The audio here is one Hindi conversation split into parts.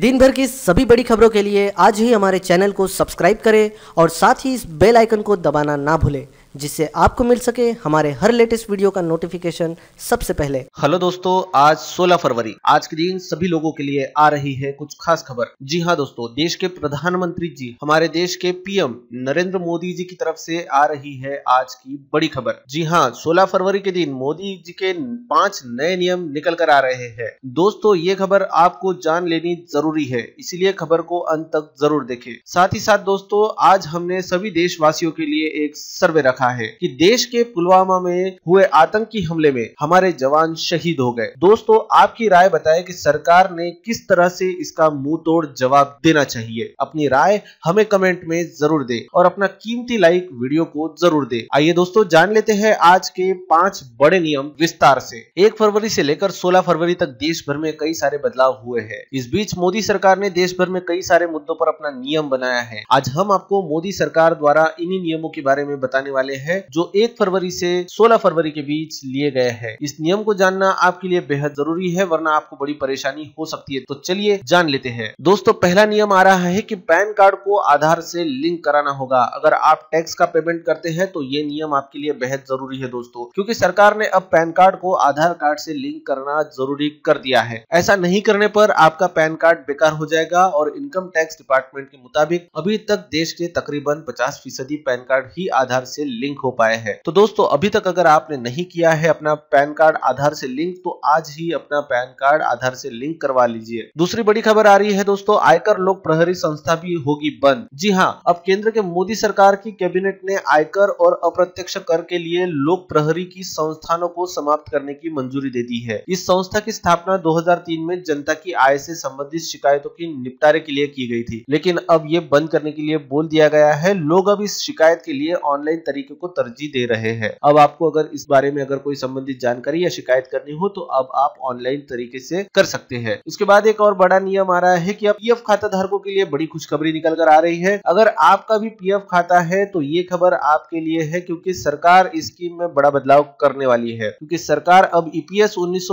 दिन भर की सभी बड़ी खबरों के लिए आज ही हमारे चैनल को सब्सक्राइब करें और साथ ही इस बेल आइकन को दबाना ना भूलें जिससे आपको मिल सके हमारे हर लेटेस्ट वीडियो का नोटिफिकेशन सबसे पहले हेलो दोस्तों आज 16 फरवरी आज के दिन सभी लोगों के लिए आ रही है कुछ खास खबर जी हाँ दोस्तों देश के प्रधानमंत्री जी हमारे देश के पीएम नरेंद्र मोदी जी की तरफ से आ रही है आज की बड़ी खबर जी हाँ सोलह फरवरी के दिन मोदी जी के पांच नए नियम निकल कर आ रहे हैं दोस्तों ये खबर आपको जान लेनी जरूरी है इसीलिए खबर को अंत तक जरूर देखे साथ ही साथ दोस्तों आज हमने सभी देशवासियों के लिए एक सर्वे रखा रखा है कि देश के पुलवामा में हुए आतंकी हमले में हमारे जवान शहीद हो गए दोस्तों आपकी राय बताएं कि सरकार ने किस तरह से इसका मुंह तोड़ जवाब देना चाहिए अपनी राय हमें कमेंट में जरूर दे और अपना कीमती लाइक वीडियो को जरूर दे आइए दोस्तों जान लेते हैं आज के पांच बड़े नियम विस्तार से एक फरवरी से लेकर सोलह फरवरी तक देश भर में कई सारे बदलाव हुए हैं इस बीच मोदी सरकार ने देश भर में कई सारे मुद्दों पर अपना नियम बनाया है आज हम आपको मोदी सरकार द्वारा इन्हीं नियमों के बारे में बताने वाले वाले हैं जो एक फरवरी से सोलह फरवरी के बीच लिए गए हैं इस नियम को जानना आपके लिए बेहद जरूरी है वरना आपको बड़ी परेशानी हो सकती है तो चलिए जान लेते हैं दोस्तों पहला नियम आ रहा है की पैन कार्ड को आधार से लिंक कराना होगा अगर आप टैक्स का पेमेंट करते हैं तो ये नियम आपके लिए बेहद जरूरी है दोस्तों क्योंकि सरकार ने अब पैन कार्ड को आधार कार्ड से लिंक करना जरूरी कर दिया है ऐसा नहीं करने पर आपका पैन कार्ड बेकार हो जाएगा और इनकम टैक्स डिपार्टमेंट के मुताबिक अभी तक देश के तकरीबन 50 फीसदी पैन कार्ड ही आधार से लिंक हो पाए हैं तो दोस्तों अभी तक अगर आपने नहीं किया है अपना पैन कार्ड आधार से लिंक तो आज ही अपना पैन कार्ड आधार से लिंक करवा लीजिए दूसरी बड़ी खबर आ रही है दोस्तों आयकर लोक प्रहरी संस्था भी होगी बंद जी हाँ अब केंद्र के मोदी सरकार की कैबिनेट ने आयकर और अप्रत्यक्ष कर के लिए लोक प्रहरी की संस्थानों को समाप्त करने की मंजूरी दे दी है इस संस्था की स्थापना 2003 में जनता की आय से संबंधित शिकायतों की निपटारे के लिए की गई थी लेकिन अब ये बंद करने के लिए बोल दिया गया है लोग अब इस शिकायत के लिए ऑनलाइन तरीके तरीके को तरजीह दे रहे हैं अब आपको अगर इस बारे में अगर कोई संबंधित जानकारी या शिकायत करनी हो तो अब आप ऑनलाइन तरीके से कर सकते हैं उसके बाद एक और बड़ा नियम आ रहा है की अब पी खाता धारकों के लिए बड़ी खुशखबरी निकल कर आ रही है अगर आपका भी पी खाता है तो ये खबर आपके लिए है क्योंकि सरकार इस स्कीम में बड़ा बदलाव करने वाली है क्योंकि सरकार अब ईपीएस e उन्नीस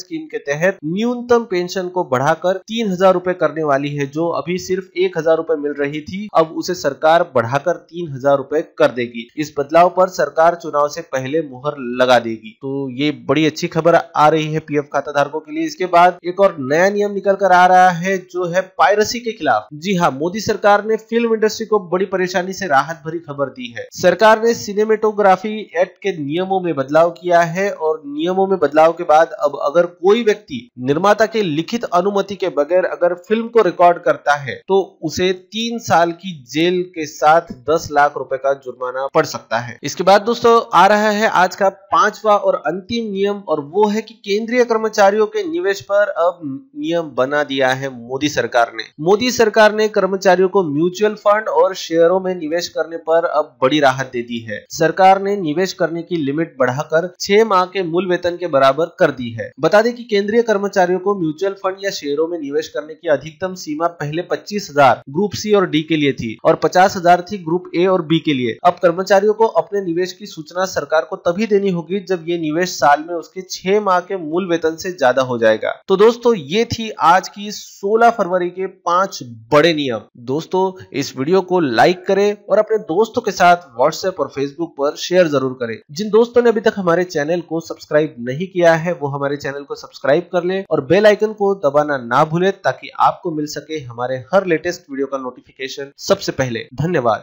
स्कीम के तहत न्यूनतम पेंशन को बढ़ाकर तीन हजार रूपए करने वाली है जो अभी सिर्फ एक हजार रूपए मिल रही थी अब उसे सरकार बढ़ाकर तीन हजार रूपए कर देगी इस बदलाव पर सरकार चुनाव से पहले मुहर लगा देगी तो ये बड़ी अच्छी खबर आ रही है पीएफ खाता धारकों के लिए इसके बाद एक और नया नियम निकल कर आ रहा है जो है पायरसी के खिलाफ जी हाँ मोदी सरकार ने फिल्म इंडस्ट्री को बड़ी परेशानी से राहत भरी खबर दी है सरकार ने सिनेमेटोग्राफी एक्ट के नियमों में बदलाव किया है और नियमों में बदलाव के बाद अब अगर कोई व्यक्ति निर्माता के लिखित अनुमति के बगैर अगर फिल्म को रिकॉर्ड करता है तो उसे तीन साल की जेल के साथ दस लाख रुपए का जुर्माना पड़ सकता है इसके बाद दोस्तों आ रहा है आज का पांचवा और अंतिम नियम और वो है कि केंद्रीय कर्मचारियों के निवेश पर अब नियम बना दिया है मोदी सरकार ने मोदी सरकार ने कर्मचारियों को म्यूचुअल फंड और शेयरों में निवेश करने पर अब बड़ी राहत दे दी है सरकार ने निवेश करने की लिमिट बढ़ाकर छह माह के मूल वेतन के बराबर कर दी है बता दें कि केंद्रीय कर्मचारियों को म्यूचुअल फंड या शेयरों में निवेश करने की अधिकतम सीमा पहले पच्चीस हजार ग्रुप सी और डी के लिए थी और पचास हजार थी ग्रुप ए और बी के लिए अब कर्मचारी कर्मचारियों को अपने निवेश की सूचना सरकार को तभी देनी होगी जब ये निवेश साल में उसके छह माह के मूल वेतन से ज्यादा हो जाएगा तो दोस्तों ये थी आज की 16 फरवरी के पांच बड़े नियम दोस्तों इस वीडियो को लाइक करें और अपने दोस्तों के साथ व्हाट्सएप और फेसबुक पर शेयर जरूर करें जिन दोस्तों ने अभी तक हमारे चैनल को सब्सक्राइब नहीं किया है वो हमारे चैनल को सब्सक्राइब कर ले और बेल आइकन को दबाना ना भूले ताकि आपको मिल सके हमारे हर लेटेस्ट वीडियो का नोटिफिकेशन सबसे पहले धन्यवाद